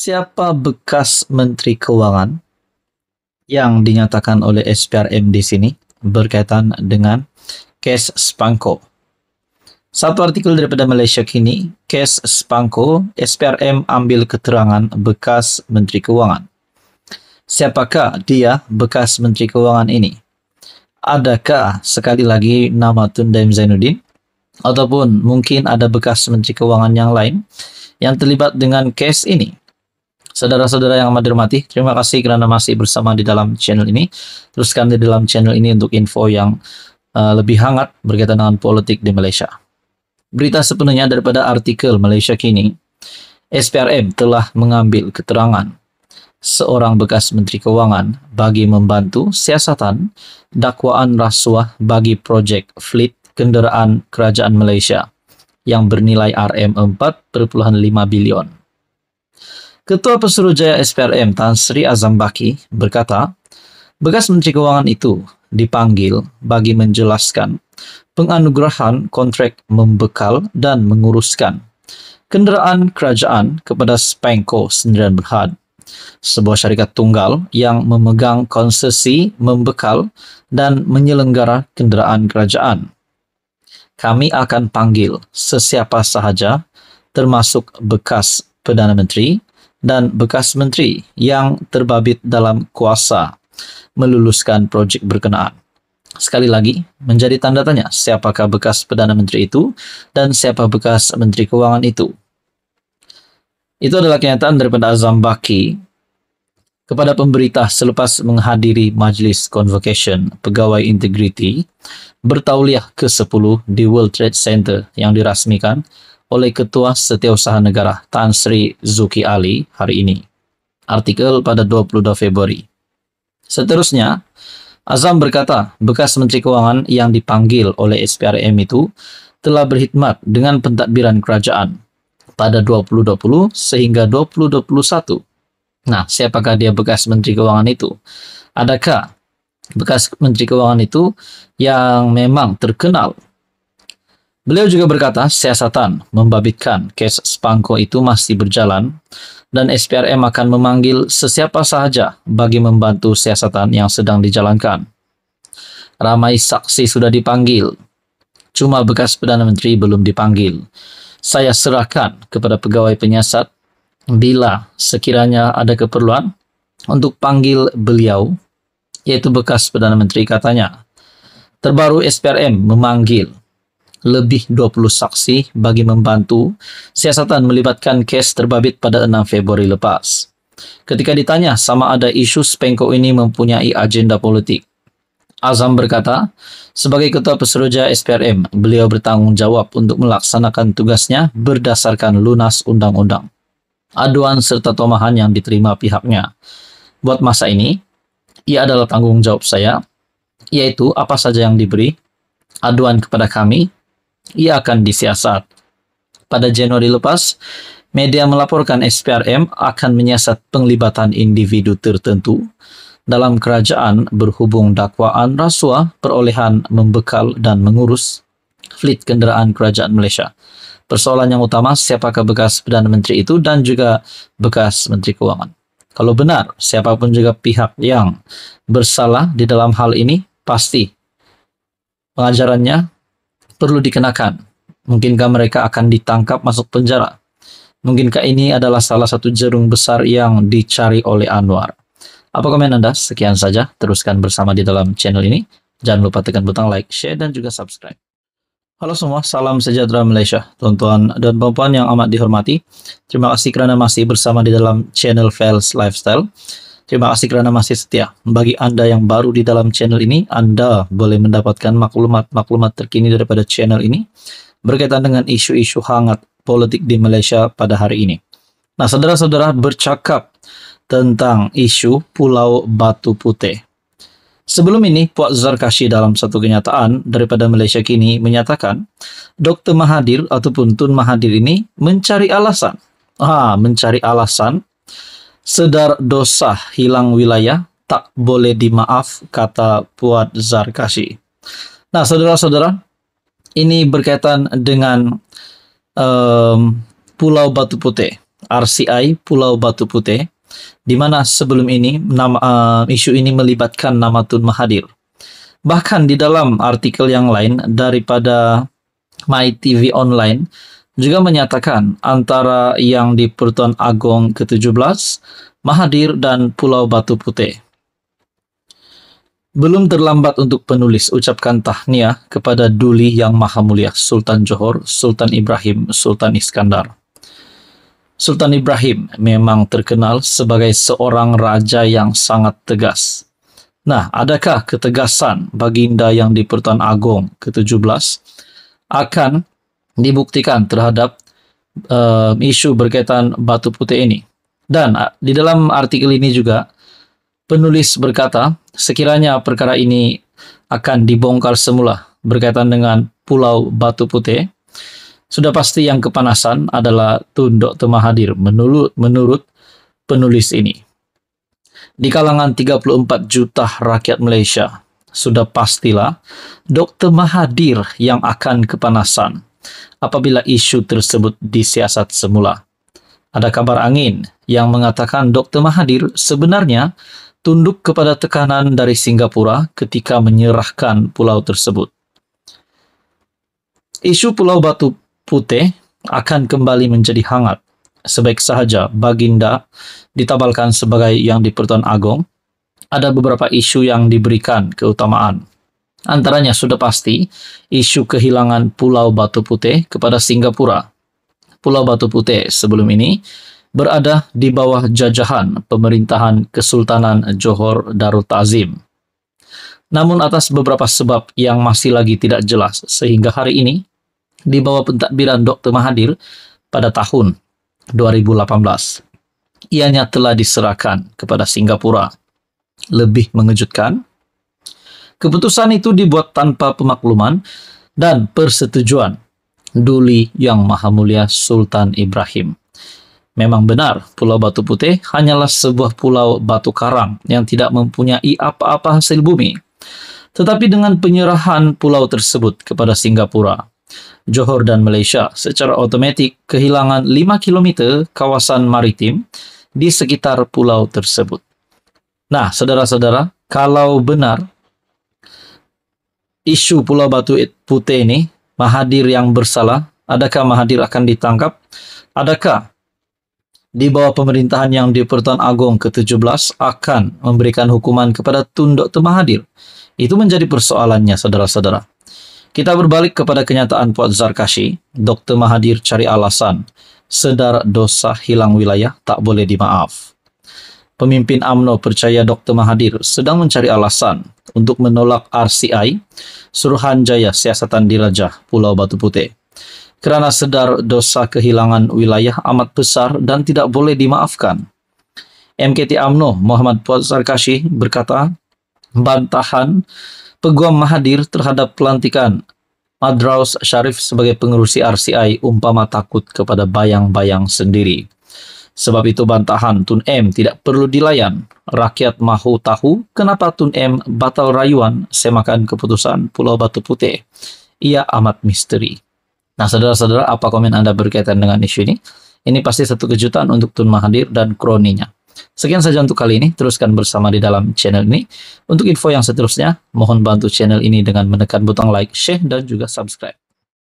siapa bekas Menteri Keuangan yang dinyatakan oleh SPRM di sini berkaitan dengan kes Spanko. Satu artikel daripada Malaysia kini, kes Spanko, SPRM ambil keterangan bekas Menteri Keuangan. Siapakah dia bekas Menteri Keuangan ini? Adakah sekali lagi nama Tun Daim Zainuddin? Ataupun mungkin ada bekas Menteri Keuangan yang lain yang terlibat dengan kes ini? Saudara-saudara yang dirumati, terima kasih karena masih bersama di dalam channel ini. Teruskan di dalam channel ini untuk info yang uh, lebih hangat berkaitan dengan politik di Malaysia. Berita sepenuhnya daripada artikel Malaysia Kini, SPRM telah mengambil keterangan seorang bekas Menteri keuangan bagi membantu siasatan dakwaan rasuah bagi projek fleet kenderaan kerajaan Malaysia yang bernilai RM 4.5 bilion. Ketua Pesuruhjaya SPRM Tan Sri Azam Baki berkata, bekas Menteri Kewangan itu dipanggil bagi menjelaskan penganugerahan kontrak membekal dan menguruskan kenderaan kerajaan kepada Spanko Sendirian Berhad, sebuah syarikat tunggal yang memegang konsesi membekal dan menyelenggara kenderaan kerajaan. Kami akan panggil sesiapa sahaja termasuk bekas Perdana Menteri dan bekas menteri yang terbabit dalam kuasa meluluskan projek berkenaan. Sekali lagi, menjadi tanda tanya siapakah bekas Perdana Menteri itu dan siapa bekas Menteri Keuangan itu. Itu adalah kenyataan daripada Azam Baki kepada pemberita selepas menghadiri majlis convocation pegawai integriti bertauliah ke-10 di World Trade Center yang dirasmikan oleh Ketua Setiausaha Negara Tan Sri Zuki Ali hari ini. Artikel pada 22 Februari. Seterusnya, Azam berkata, bekas Menteri Keuangan yang dipanggil oleh SPRM itu telah berkhidmat dengan pentadbiran kerajaan pada 2020 sehingga 2021. Nah, siapakah dia bekas Menteri Keuangan itu? Adakah bekas Menteri Keuangan itu yang memang terkenal Beliau juga berkata, siasatan membabitkan kes Spangko itu masih berjalan dan SPRM akan memanggil sesiapa sahaja bagi membantu siasatan yang sedang dijalankan. Ramai saksi sudah dipanggil, cuma bekas Perdana Menteri belum dipanggil. Saya serahkan kepada pegawai penyiasat bila sekiranya ada keperluan untuk panggil beliau, yaitu bekas Perdana Menteri katanya. Terbaru SPRM memanggil lebih 20 saksi bagi membantu siasatan melibatkan kes terbabit pada 6 Februari lepas. Ketika ditanya sama ada isu Spengko ini mempunyai agenda politik. Azam berkata, sebagai Ketua Peseroja SPRM, beliau bertanggung jawab untuk melaksanakan tugasnya berdasarkan lunas undang-undang. Aduan serta tomahan yang diterima pihaknya. Buat masa ini, ia adalah tanggung jawab saya, yaitu apa saja yang diberi, aduan kepada kami, ia akan disiasat. Pada Januari lepas, media melaporkan SPRM akan menyiasat penglibatan individu tertentu dalam kerajaan berhubung dakwaan rasuah, perolehan membekal dan mengurus fleet kenderaan kerajaan Malaysia. Persoalan yang utama siapakah bekas Perdana Menteri itu dan juga bekas Menteri Keuangan. Kalau benar, siapapun juga pihak yang bersalah di dalam hal ini, pasti pengajarannya perlu dikenakan? Mungkinkah mereka akan ditangkap masuk penjara? Mungkinkah ini adalah salah satu jerung besar yang dicari oleh Anwar? Apa komen Anda? Sekian saja. Teruskan bersama di dalam channel ini. Jangan lupa tekan butang like, share, dan juga subscribe. Halo semua, salam sejahtera Malaysia, tuan-tuan dan perempuan yang amat dihormati. Terima kasih karena masih bersama di dalam channel Fails Lifestyle. Terima kasih karena masih setia. Bagi Anda yang baru di dalam channel ini, Anda boleh mendapatkan maklumat-maklumat terkini daripada channel ini berkaitan dengan isu-isu hangat politik di Malaysia pada hari ini. Nah, saudara-saudara bercakap tentang isu Pulau Batu Putih. Sebelum ini, Puak Zarkashi dalam satu kenyataan daripada Malaysia Kini menyatakan, Dr. Mahathir ataupun Tun Mahathir ini mencari alasan. Ah, mencari alasan Sedar dosa hilang wilayah, tak boleh dimaaf, kata Puat Zarkasi. Nah, saudara-saudara, ini berkaitan dengan um, Pulau Batu Putih, RCI Pulau Batu Putih, di mana sebelum ini nama, uh, isu ini melibatkan nama Tun Mahathir. Bahkan di dalam artikel yang lain daripada My TV Online, juga menyatakan antara yang di Agong ke-17, Mahadir dan Pulau Batu Putih. Belum terlambat untuk penulis ucapkan tahniah kepada Duli Yang Maha Mulia Sultan Johor, Sultan Ibrahim, Sultan Iskandar. Sultan Ibrahim memang terkenal sebagai seorang raja yang sangat tegas. Nah, adakah ketegasan baginda yang di Pertuan Agong ke-17 akan dibuktikan terhadap uh, isu berkaitan batu putih ini. Dan di dalam artikel ini juga penulis berkata, sekiranya perkara ini akan dibongkar semula berkaitan dengan Pulau Batu Putih, sudah pasti yang kepanasan adalah Dr. Temahadir menurut, menurut penulis ini. Di kalangan 34 juta rakyat Malaysia, sudah pastilah Dr. Mahathir yang akan kepanasan apabila isu tersebut disiasat semula. Ada kabar angin yang mengatakan Dr. Mahathir sebenarnya tunduk kepada tekanan dari Singapura ketika menyerahkan pulau tersebut. Isu Pulau Batu Putih akan kembali menjadi hangat. Sebaik sahaja Baginda ditabalkan sebagai yang di-Pertuan Agong, ada beberapa isu yang diberikan keutamaan. Antaranya sudah pasti isu kehilangan Pulau Batu Putih kepada Singapura. Pulau Batu Putih sebelum ini berada di bawah jajahan pemerintahan Kesultanan Johor Darul Ta'zim. Namun atas beberapa sebab yang masih lagi tidak jelas sehingga hari ini di bawah pentadbiran Dr. Mahathir pada tahun 2018 ianya telah diserahkan kepada Singapura. Lebih mengejutkan, Keputusan itu dibuat tanpa pemakluman dan persetujuan Duli Yang Maha Mulia Sultan Ibrahim. Memang benar, Pulau Batu Putih hanyalah sebuah pulau batu karang yang tidak mempunyai apa-apa hasil bumi. Tetapi dengan penyerahan pulau tersebut kepada Singapura, Johor dan Malaysia secara otomatik kehilangan 5 km kawasan maritim di sekitar pulau tersebut. Nah, saudara-saudara, kalau benar isu Pulau Batu Putih ini, Mahadir yang bersalah, adakah Mahadir akan ditangkap? Adakah di bawah pemerintahan yang di Pertuan Agong ke-17 akan memberikan hukuman kepada Tun Dr. Mahathir? Itu menjadi persoalannya, saudara-saudara. Kita berbalik kepada kenyataan Puan Zarkashi, Dr. Mahathir cari alasan, sedar dosa hilang wilayah tak boleh dimaaf. pemimpin AMNO percaya Dr. Mahathir sedang mencari alasan untuk menolak RCI Suruhanjaya Siasatan Dirajah Pulau Batu Putih. Kerana sedar dosa kehilangan wilayah amat besar dan tidak boleh dimaafkan. MKT AMNO Muhammad Puan Sarkashi berkata, bantahan Peguam Mahathir terhadap pelantikan Madraus Syarif sebagai pengurusi RCI umpama takut kepada bayang-bayang sendiri. Sebab itu bantahan Tun M tidak perlu dilayan. Rakyat mahu tahu kenapa Tun M batal rayuan semakan keputusan Pulau Batu Putih. Ia amat misteri. Nah, saudara-saudara, apa komen Anda berkaitan dengan isu ini? Ini pasti satu kejutan untuk Tun Mahathir dan kroninya. Sekian saja untuk kali ini, teruskan bersama di dalam channel ini. Untuk info yang seterusnya, mohon bantu channel ini dengan menekan butang like, share, dan juga subscribe.